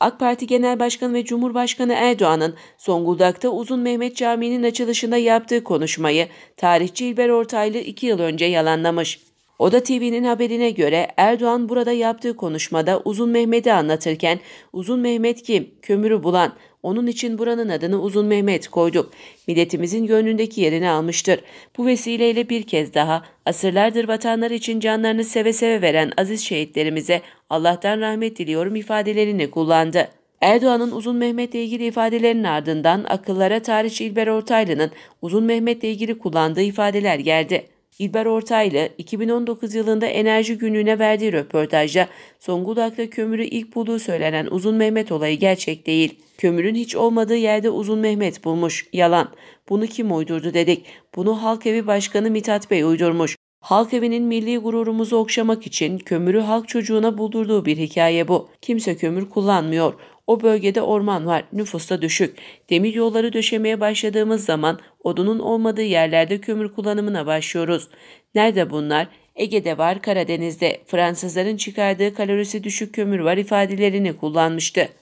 AK Parti Genel Başkanı ve Cumhurbaşkanı Erdoğan'ın Zonguldak'ta Uzun Mehmet Camii'nin açılışında yaptığı konuşmayı tarihçi İlber Ortaylı iki yıl önce yalanlamış. Oda TV'nin haberine göre Erdoğan burada yaptığı konuşmada Uzun Mehmet'i anlatırken Uzun Mehmet kim? Kömürü bulan. Onun için buranın adını Uzun Mehmet koyduk. Milletimizin gönlündeki yerini almıştır. Bu vesileyle bir kez daha asırlardır vatanlar için canlarını seve seve veren aziz şehitlerimize Allah'tan rahmet diliyorum ifadelerini kullandı. Erdoğan'ın Uzun Mehmet'le ilgili ifadelerinin ardından akıllara tarihçi İlber Ortaylı'nın Uzun Mehmet'le ilgili kullandığı ifadeler geldi. Dilber Ortaylı 2019 yılında Enerji Günlüğü'ne verdiği röportajda Zonguldak'ta kömürü ilk bulduğu söylenen Uzun Mehmet olayı gerçek değil. Kömürün hiç olmadığı yerde Uzun Mehmet bulmuş. Yalan. Bunu kim uydurdu dedik. Bunu Halk Evi Başkanı Mithat Bey uydurmuş. Halk evinin milli gururumuzu okşamak için kömürü halk çocuğuna buldurduğu bir hikaye bu. Kimse kömür kullanmıyor. O bölgede orman var, nüfus düşük. Demir yolları döşemeye başladığımız zaman odunun olmadığı yerlerde kömür kullanımına başlıyoruz. Nerede bunlar? Ege'de var, Karadeniz'de Fransızların çıkardığı kalorisi düşük kömür var ifadelerini kullanmıştı.